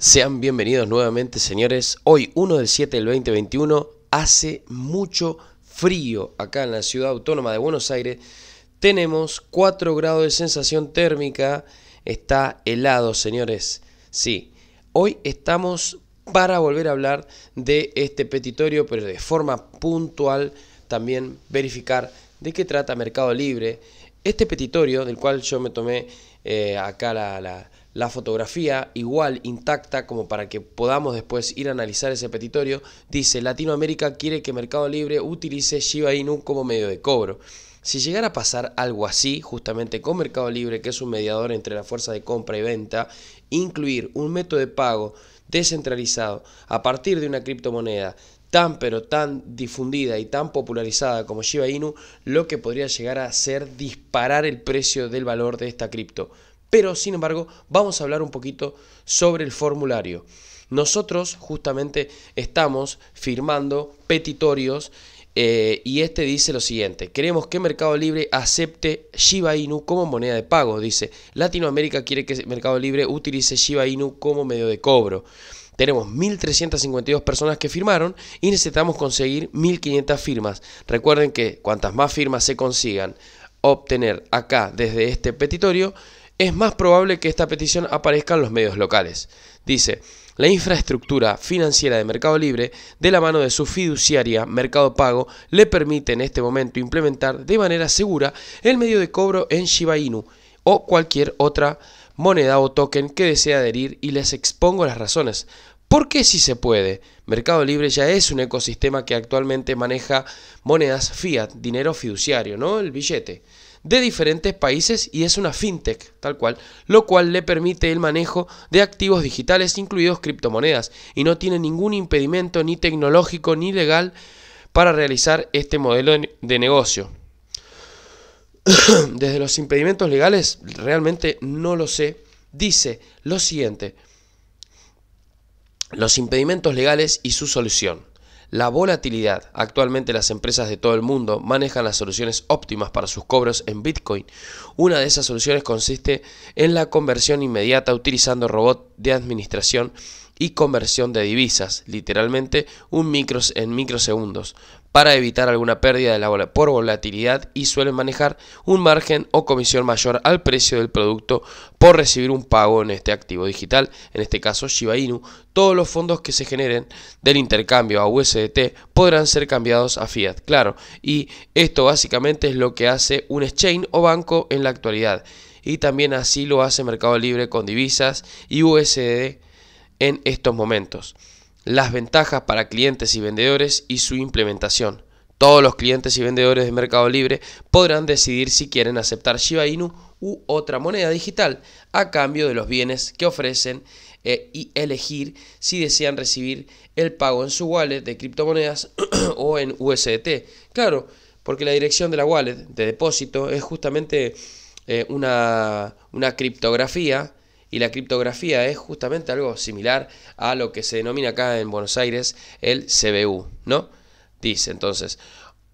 Sean bienvenidos nuevamente, señores. Hoy, 1 del 7 del 2021, hace mucho frío acá en la ciudad autónoma de Buenos Aires. Tenemos 4 grados de sensación térmica. Está helado, señores. Sí, hoy estamos para volver a hablar de este petitorio, pero de forma puntual también verificar de qué trata Mercado Libre. Este petitorio, del cual yo me tomé eh, acá la la fotografía igual, intacta, como para que podamos después ir a analizar ese petitorio, dice Latinoamérica quiere que Mercado Libre utilice Shiba Inu como medio de cobro. Si llegara a pasar algo así, justamente con Mercado Libre, que es un mediador entre la fuerza de compra y venta, incluir un método de pago descentralizado a partir de una criptomoneda tan pero tan difundida y tan popularizada como Shiba Inu, lo que podría llegar a ser disparar el precio del valor de esta cripto. Pero sin embargo, vamos a hablar un poquito sobre el formulario. Nosotros justamente estamos firmando petitorios eh, y este dice lo siguiente, queremos que Mercado Libre acepte Shiba Inu como moneda de pago. Dice, Latinoamérica quiere que Mercado Libre utilice Shiba Inu como medio de cobro. Tenemos 1.352 personas que firmaron y necesitamos conseguir 1.500 firmas. Recuerden que cuantas más firmas se consigan obtener acá desde este petitorio, es más probable que esta petición aparezca en los medios locales. Dice, la infraestructura financiera de Mercado Libre, de la mano de su fiduciaria Mercado Pago, le permite en este momento implementar de manera segura el medio de cobro en Shiba Inu o cualquier otra moneda o token que desee adherir y les expongo las razones. ¿Por qué si se puede, Mercado Libre ya es un ecosistema que actualmente maneja monedas fiat, dinero fiduciario, ¿no? El billete de diferentes países y es una fintech, tal cual, lo cual le permite el manejo de activos digitales, incluidos criptomonedas, y no tiene ningún impedimento ni tecnológico ni legal para realizar este modelo de negocio. Desde los impedimentos legales, realmente no lo sé, dice lo siguiente, los impedimentos legales y su solución. La volatilidad. Actualmente las empresas de todo el mundo manejan las soluciones óptimas para sus cobros en Bitcoin. Una de esas soluciones consiste en la conversión inmediata utilizando robot de administración y conversión de divisas, literalmente un micros en microsegundos, para evitar alguna pérdida de la, por volatilidad y suelen manejar un margen o comisión mayor al precio del producto por recibir un pago en este activo digital, en este caso Shiba Inu. Todos los fondos que se generen del intercambio a USDT podrán ser cambiados a fiat, claro, y esto básicamente es lo que hace un exchange o banco en la actualidad. Y también así lo hace Mercado Libre con divisas y USD en estos momentos las ventajas para clientes y vendedores y su implementación. Todos los clientes y vendedores de Mercado Libre podrán decidir si quieren aceptar Shiba Inu u otra moneda digital a cambio de los bienes que ofrecen eh, y elegir si desean recibir el pago en su wallet de criptomonedas o en USDT. Claro, porque la dirección de la wallet de depósito es justamente eh, una, una criptografía y la criptografía es justamente algo similar a lo que se denomina acá en Buenos Aires el CBU, ¿no? Dice entonces,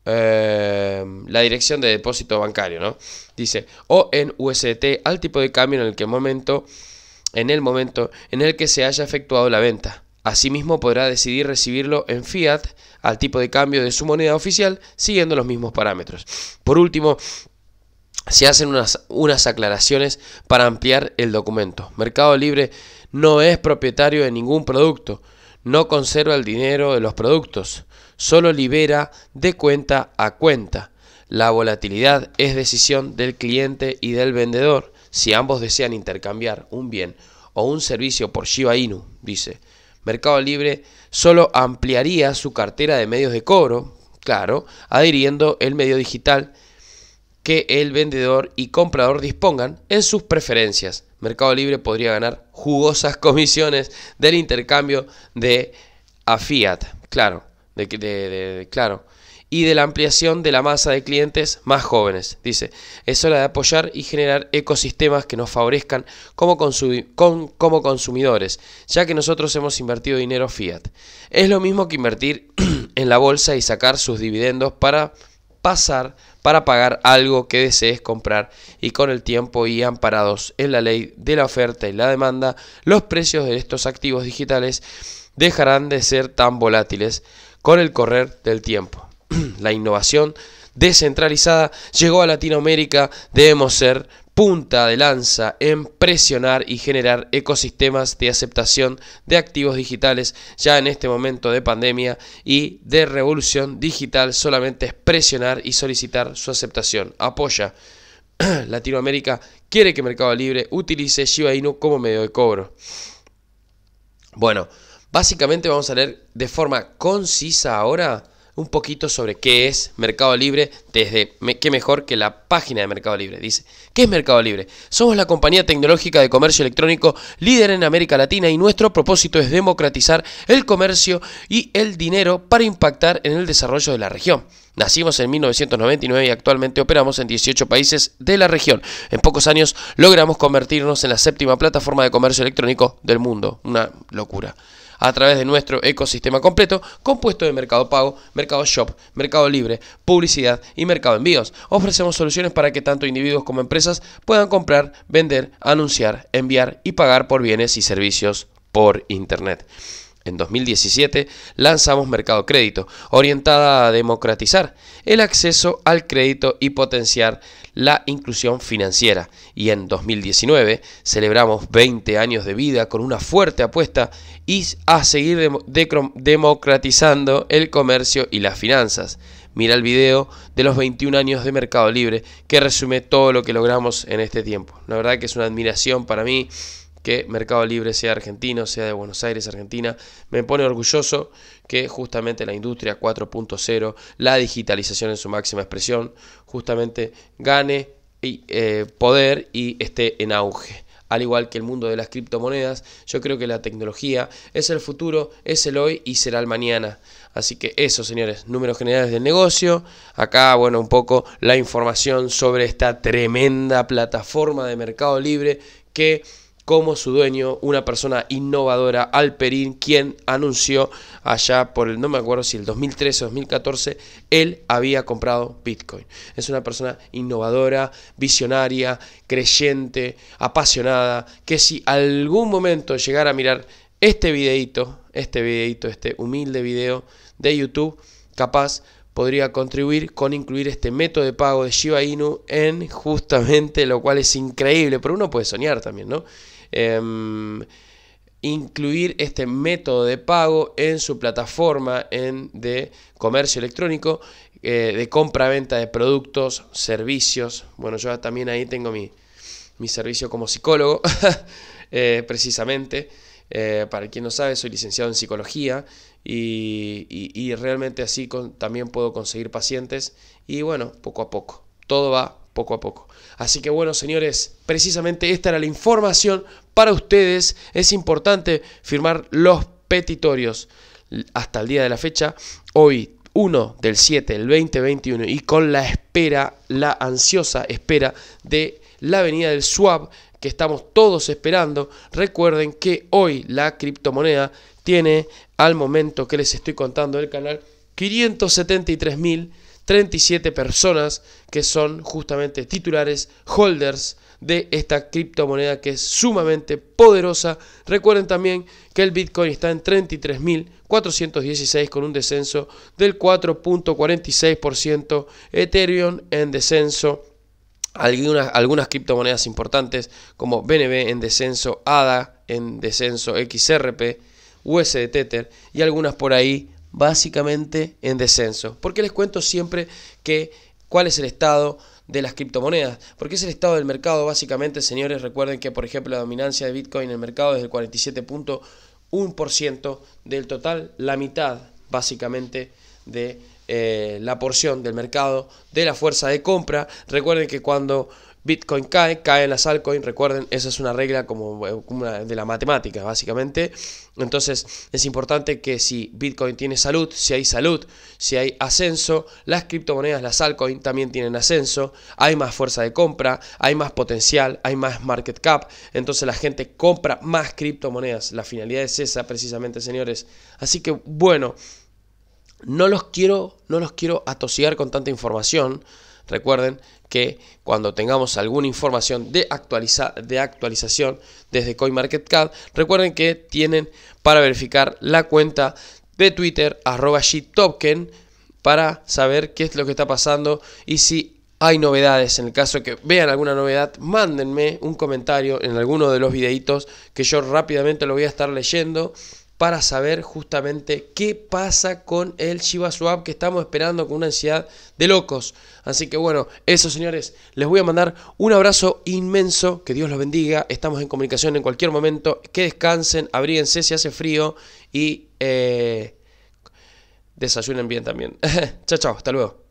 eh, la dirección de depósito bancario, ¿no? Dice, o en UST al tipo de cambio en el que momento, en el momento en el que se haya efectuado la venta. Asimismo podrá decidir recibirlo en fiat al tipo de cambio de su moneda oficial siguiendo los mismos parámetros. Por último, se hacen unas, unas aclaraciones para ampliar el documento. Mercado Libre no es propietario de ningún producto, no conserva el dinero de los productos, solo libera de cuenta a cuenta. La volatilidad es decisión del cliente y del vendedor si ambos desean intercambiar un bien o un servicio por Shiba Inu, dice. Mercado Libre solo ampliaría su cartera de medios de cobro, claro, adhiriendo el medio digital que el vendedor y comprador dispongan en sus preferencias. Mercado Libre podría ganar jugosas comisiones del intercambio de a Fiat, claro, de, claro, y de la ampliación de la masa de clientes más jóvenes. Dice, es hora de apoyar y generar ecosistemas que nos favorezcan como, como consumidores, ya que nosotros hemos invertido dinero Fiat. Es lo mismo que invertir en la bolsa y sacar sus dividendos para pasar para pagar algo que desees comprar y con el tiempo y amparados en la ley de la oferta y la demanda, los precios de estos activos digitales dejarán de ser tan volátiles con el correr del tiempo. la innovación descentralizada llegó a Latinoamérica, debemos ser punta de lanza en presionar y generar ecosistemas de aceptación de activos digitales ya en este momento de pandemia y de revolución digital solamente es presionar y solicitar su aceptación. Apoya. Latinoamérica quiere que Mercado Libre utilice Shiba Inu como medio de cobro. Bueno, básicamente vamos a leer de forma concisa ahora un poquito sobre qué es Mercado Libre, desde qué mejor que la página de Mercado Libre. Dice, ¿qué es Mercado Libre? Somos la compañía tecnológica de comercio electrónico líder en América Latina y nuestro propósito es democratizar el comercio y el dinero para impactar en el desarrollo de la región. Nacimos en 1999 y actualmente operamos en 18 países de la región. En pocos años logramos convertirnos en la séptima plataforma de comercio electrónico del mundo. Una locura a través de nuestro ecosistema completo, compuesto de mercado pago, mercado shop, mercado libre, publicidad y mercado envíos. Ofrecemos soluciones para que tanto individuos como empresas puedan comprar, vender, anunciar, enviar y pagar por bienes y servicios por Internet. En 2017 lanzamos Mercado Crédito, orientada a democratizar el acceso al crédito y potenciar la inclusión financiera. Y en 2019 celebramos 20 años de vida con una fuerte apuesta y a seguir democratizando el comercio y las finanzas. Mira el video de los 21 años de Mercado Libre que resume todo lo que logramos en este tiempo. La verdad que es una admiración para mí que Mercado Libre sea argentino, sea de Buenos Aires, Argentina. Me pone orgulloso que justamente la industria 4.0, la digitalización en su máxima expresión, justamente gane eh, poder y esté en auge. Al igual que el mundo de las criptomonedas, yo creo que la tecnología es el futuro, es el hoy y será el mañana. Así que eso, señores, números generales del negocio. Acá, bueno, un poco la información sobre esta tremenda plataforma de Mercado Libre que como su dueño, una persona innovadora, Alperín, quien anunció allá por el, no me acuerdo si el 2013 o 2014, él había comprado Bitcoin. Es una persona innovadora, visionaria, creyente, apasionada, que si algún momento llegara a mirar este videito, este videito, este humilde video de YouTube, capaz podría contribuir con incluir este método de pago de Shiba Inu en justamente lo cual es increíble, pero uno puede soñar también, ¿no? Em, incluir este método de pago en su plataforma en, de comercio electrónico, eh, de compra-venta de productos, servicios. Bueno, yo también ahí tengo mi, servicio como psicólogo, eh, precisamente. Eh, para quien no sabe, soy licenciado en psicología y, realmente así también puedo conseguir pacientes y bueno, poco a poco. Todo va poco a poco. Así que bueno, señores, precisamente esta era la información para ustedes es importante firmar los petitorios hasta el día de la fecha, hoy 1 del 7 del 2021 y con la espera, la ansiosa espera de la venida del swap que estamos todos esperando. Recuerden que hoy la criptomoneda tiene al momento que les estoy contando el canal 573 mil 37 personas que son justamente titulares, holders de esta criptomoneda que es sumamente poderosa. Recuerden también que el Bitcoin está en 33.416 con un descenso del 4.46%, Ethereum en descenso algunas, algunas criptomonedas importantes como BNB en descenso, ADA en descenso, XRP, USD y algunas por ahí básicamente en descenso. Porque les cuento siempre que cuál es el estado de las criptomonedas, porque es el estado del mercado básicamente, señores, recuerden que por ejemplo la dominancia de Bitcoin en el mercado es del 47.1% del total, la mitad básicamente de eh, la porción del mercado de la fuerza de compra. Recuerden que cuando Bitcoin cae, caen las altcoins, recuerden, esa es una regla como, eh, de la matemática, básicamente. Entonces es importante que si Bitcoin tiene salud, si hay salud, si hay ascenso, las criptomonedas, las altcoins también tienen ascenso, hay más fuerza de compra, hay más potencial, hay más market cap, entonces la gente compra más criptomonedas. La finalidad es esa precisamente, señores. Así que bueno, no los quiero, no los quiero atosigar con tanta información Recuerden que cuando tengamos alguna información de, de actualización desde CoinMarketCap, recuerden que tienen para verificar la cuenta de Twitter arroba G-Token, para saber qué es lo que está pasando y si hay novedades. En el caso que vean alguna novedad, mándenme un comentario en alguno de los videitos que yo rápidamente lo voy a estar leyendo para saber justamente qué pasa con el Shiba Swap que estamos esperando con una ansiedad de locos. Así que bueno, eso señores, les voy a mandar un abrazo inmenso, que Dios los bendiga, estamos en comunicación en cualquier momento, que descansen, abríguense si hace frío y eh, desayunen bien también. chao, chao, hasta luego.